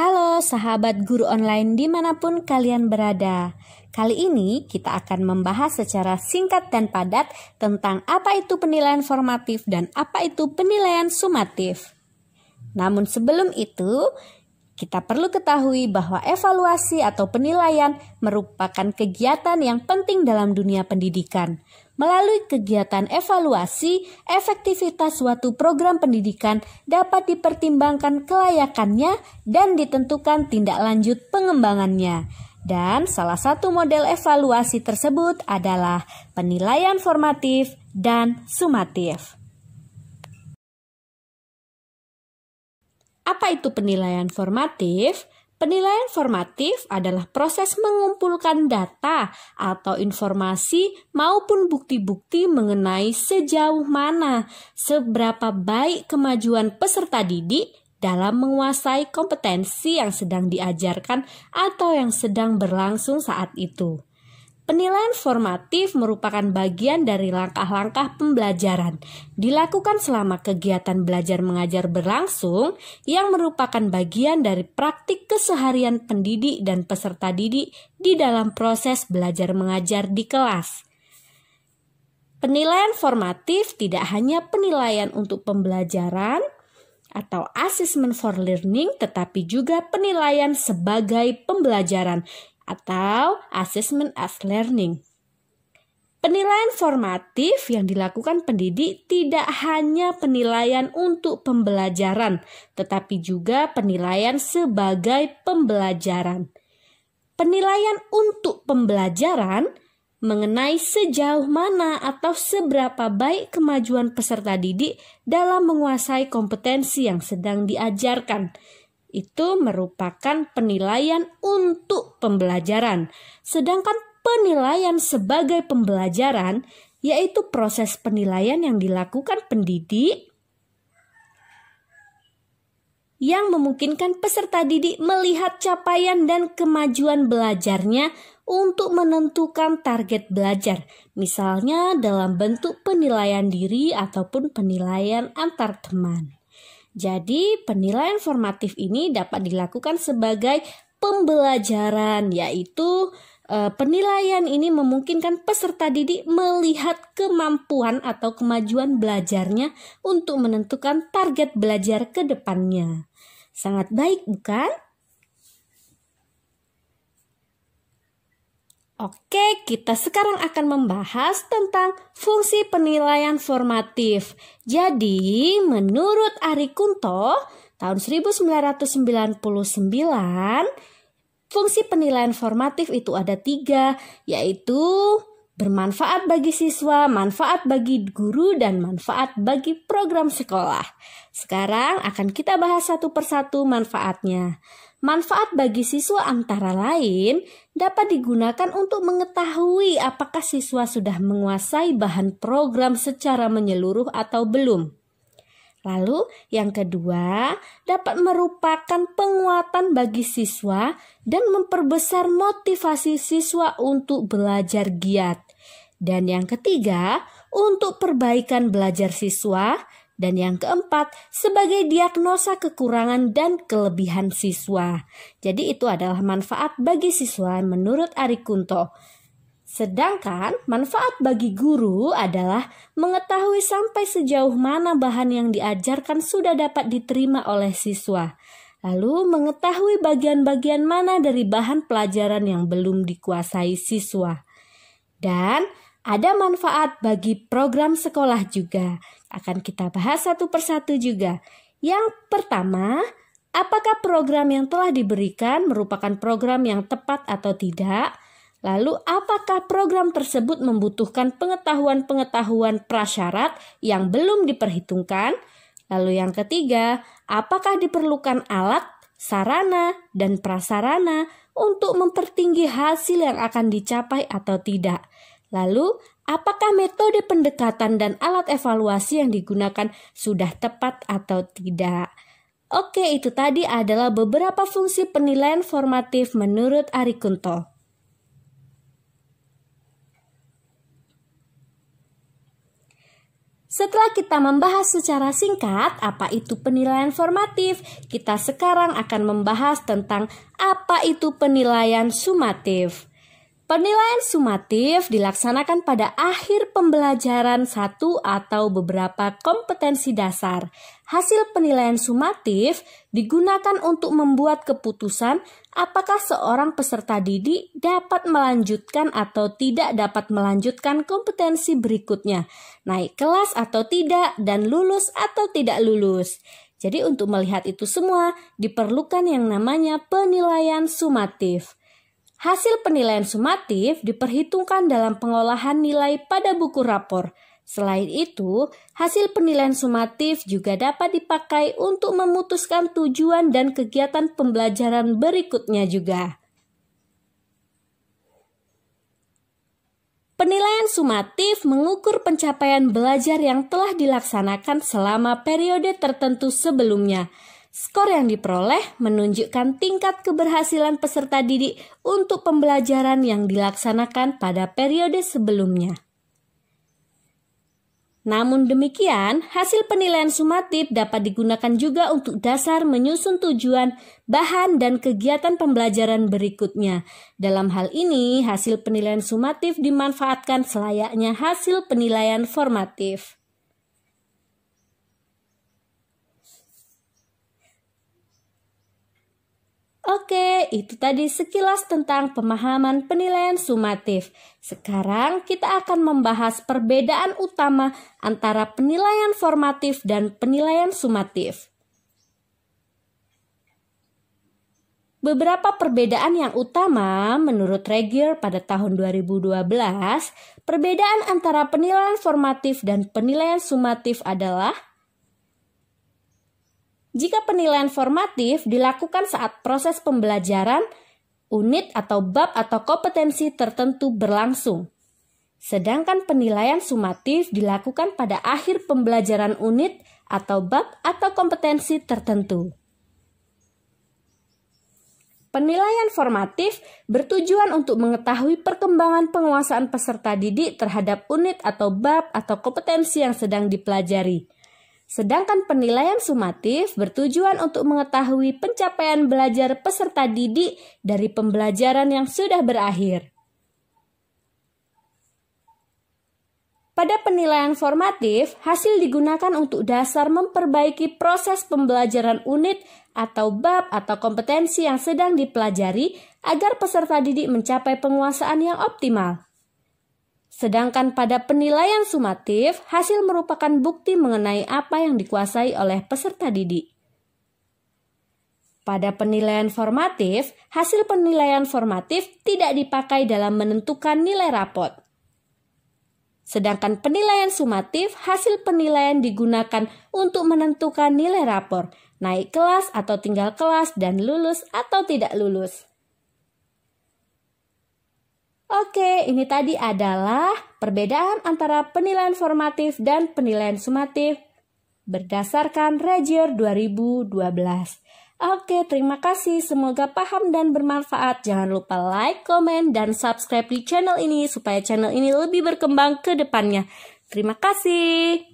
Halo sahabat guru online dimanapun kalian berada. Kali ini kita akan membahas secara singkat dan padat tentang apa itu penilaian formatif dan apa itu penilaian sumatif. Namun sebelum itu, kita perlu ketahui bahwa evaluasi atau penilaian merupakan kegiatan yang penting dalam dunia pendidikan, Melalui kegiatan evaluasi, efektivitas suatu program pendidikan dapat dipertimbangkan kelayakannya dan ditentukan tindak lanjut pengembangannya. Dan salah satu model evaluasi tersebut adalah penilaian formatif dan sumatif. Apa itu penilaian formatif? Penilaian formatif adalah proses mengumpulkan data atau informasi maupun bukti-bukti mengenai sejauh mana seberapa baik kemajuan peserta didik dalam menguasai kompetensi yang sedang diajarkan atau yang sedang berlangsung saat itu. Penilaian formatif merupakan bagian dari langkah-langkah pembelajaran, dilakukan selama kegiatan belajar mengajar berlangsung, yang merupakan bagian dari praktik keseharian pendidik dan peserta didik di dalam proses belajar mengajar di kelas. Penilaian formatif tidak hanya penilaian untuk pembelajaran, atau assessment for learning, tetapi juga penilaian sebagai pembelajaran atau assessment as learning. Penilaian formatif yang dilakukan pendidik tidak hanya penilaian untuk pembelajaran, tetapi juga penilaian sebagai pembelajaran. Penilaian untuk pembelajaran mengenai sejauh mana atau seberapa baik kemajuan peserta didik dalam menguasai kompetensi yang sedang diajarkan, itu merupakan penilaian untuk pembelajaran, sedangkan penilaian sebagai pembelajaran yaitu proses penilaian yang dilakukan pendidik yang memungkinkan peserta didik melihat capaian dan kemajuan belajarnya untuk menentukan target belajar, misalnya dalam bentuk penilaian diri ataupun penilaian antar teman. Jadi, penilaian formatif ini dapat dilakukan sebagai pembelajaran, yaitu eh, penilaian ini memungkinkan peserta didik melihat kemampuan atau kemajuan belajarnya untuk menentukan target belajar ke depannya. Sangat baik, bukan? Oke, kita sekarang akan membahas tentang fungsi penilaian formatif. Jadi, menurut Ari Kunto, tahun 1999, fungsi penilaian formatif itu ada tiga, yaitu bermanfaat bagi siswa, manfaat bagi guru, dan manfaat bagi program sekolah. Sekarang akan kita bahas satu persatu manfaatnya. Manfaat bagi siswa antara lain dapat digunakan untuk mengetahui apakah siswa sudah menguasai bahan program secara menyeluruh atau belum. Lalu, yang kedua, dapat merupakan penguatan bagi siswa dan memperbesar motivasi siswa untuk belajar giat. Dan yang ketiga, untuk perbaikan belajar siswa. Dan yang keempat, sebagai diagnosa kekurangan dan kelebihan siswa. Jadi itu adalah manfaat bagi siswa menurut Ari Kunto. Sedangkan manfaat bagi guru adalah mengetahui sampai sejauh mana bahan yang diajarkan sudah dapat diterima oleh siswa, lalu mengetahui bagian-bagian mana dari bahan pelajaran yang belum dikuasai siswa. Dan ada manfaat bagi program sekolah juga. Akan kita bahas satu persatu juga. Yang pertama, apakah program yang telah diberikan merupakan program yang tepat atau tidak? Lalu, apakah program tersebut membutuhkan pengetahuan-pengetahuan prasyarat yang belum diperhitungkan? Lalu, yang ketiga, apakah diperlukan alat, sarana, dan prasarana untuk mempertinggi hasil yang akan dicapai atau tidak? Lalu, apakah metode pendekatan dan alat evaluasi yang digunakan sudah tepat atau tidak? Oke, itu tadi adalah beberapa fungsi penilaian formatif menurut Ari Kunto. Setelah kita membahas secara singkat apa itu penilaian formatif, kita sekarang akan membahas tentang apa itu penilaian sumatif. Penilaian sumatif dilaksanakan pada akhir pembelajaran satu atau beberapa kompetensi dasar. Hasil penilaian sumatif digunakan untuk membuat keputusan apakah seorang peserta didik dapat melanjutkan atau tidak dapat melanjutkan kompetensi berikutnya, naik kelas atau tidak, dan lulus atau tidak lulus. Jadi untuk melihat itu semua diperlukan yang namanya penilaian sumatif. Hasil penilaian sumatif diperhitungkan dalam pengolahan nilai pada buku rapor. Selain itu, hasil penilaian sumatif juga dapat dipakai untuk memutuskan tujuan dan kegiatan pembelajaran berikutnya juga. Penilaian sumatif mengukur pencapaian belajar yang telah dilaksanakan selama periode tertentu sebelumnya. Skor yang diperoleh menunjukkan tingkat keberhasilan peserta didik untuk pembelajaran yang dilaksanakan pada periode sebelumnya. Namun demikian, hasil penilaian sumatif dapat digunakan juga untuk dasar menyusun tujuan, bahan, dan kegiatan pembelajaran berikutnya. Dalam hal ini, hasil penilaian sumatif dimanfaatkan selayaknya hasil penilaian formatif. Oke, itu tadi sekilas tentang pemahaman penilaian sumatif. Sekarang kita akan membahas perbedaan utama antara penilaian formatif dan penilaian sumatif. Beberapa perbedaan yang utama menurut Regier pada tahun 2012, perbedaan antara penilaian formatif dan penilaian sumatif adalah jika penilaian formatif dilakukan saat proses pembelajaran, unit atau bab atau kompetensi tertentu berlangsung. Sedangkan penilaian sumatif dilakukan pada akhir pembelajaran unit atau bab atau kompetensi tertentu. Penilaian formatif bertujuan untuk mengetahui perkembangan penguasaan peserta didik terhadap unit atau bab atau kompetensi yang sedang dipelajari Sedangkan penilaian sumatif bertujuan untuk mengetahui pencapaian belajar peserta didik dari pembelajaran yang sudah berakhir. Pada penilaian formatif, hasil digunakan untuk dasar memperbaiki proses pembelajaran unit atau bab atau kompetensi yang sedang dipelajari agar peserta didik mencapai penguasaan yang optimal. Sedangkan pada penilaian sumatif, hasil merupakan bukti mengenai apa yang dikuasai oleh peserta didik. Pada penilaian formatif, hasil penilaian formatif tidak dipakai dalam menentukan nilai rapot. Sedangkan penilaian sumatif, hasil penilaian digunakan untuk menentukan nilai rapor, naik kelas atau tinggal kelas, dan lulus atau tidak lulus. Oke, ini tadi adalah perbedaan antara penilaian formatif dan penilaian sumatif berdasarkan Regier 2012. Oke, terima kasih. Semoga paham dan bermanfaat. Jangan lupa like, komen, dan subscribe di channel ini supaya channel ini lebih berkembang ke depannya. Terima kasih.